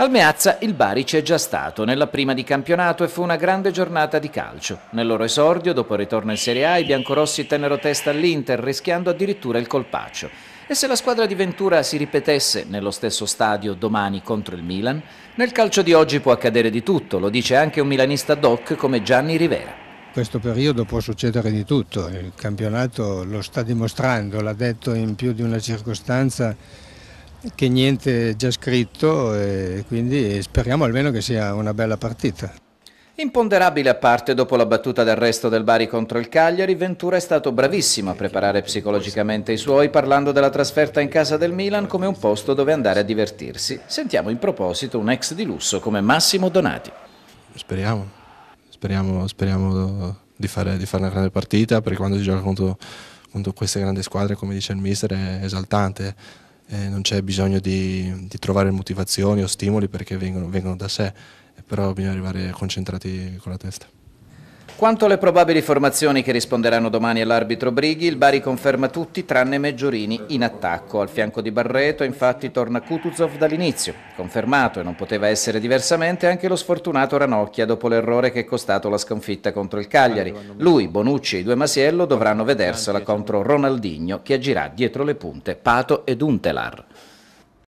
Al Meazza il Bari c'è già stato nella prima di campionato e fu una grande giornata di calcio. Nel loro esordio, dopo il ritorno in Serie A, i biancorossi tennero testa all'Inter, rischiando addirittura il colpaccio. E se la squadra di Ventura si ripetesse nello stesso stadio domani contro il Milan? Nel calcio di oggi può accadere di tutto, lo dice anche un milanista doc come Gianni Rivera In questo periodo può succedere di tutto, il campionato lo sta dimostrando, l'ha detto in più di una circostanza che niente è già scritto e quindi speriamo almeno che sia una bella partita. Imponderabile a parte dopo la battuta del resto del Bari contro il Cagliari, Ventura è stato bravissimo a preparare psicologicamente i suoi parlando della trasferta in casa del Milan come un posto dove andare a divertirsi. Sentiamo in proposito un ex di lusso come Massimo Donati. Speriamo, speriamo, speriamo di, fare, di fare una grande partita perché quando si gioca contro, contro queste grandi squadre, come dice il mister, è esaltante eh, non c'è bisogno di, di, trovare motivazioni o stimoli perché vengono, vengono da sé, però bisogna arrivare concentrati con la testa. Quanto alle probabili formazioni che risponderanno domani all'arbitro Brighi, il Bari conferma tutti tranne Meggiorini in attacco. Al fianco di Barreto infatti torna Kutuzov dall'inizio. Confermato e non poteva essere diversamente anche lo sfortunato Ranocchia dopo l'errore che è costato la sconfitta contro il Cagliari. Lui, Bonucci e i due Masiello dovranno vedersela contro Ronaldinho che agirà dietro le punte Pato ed Untelar.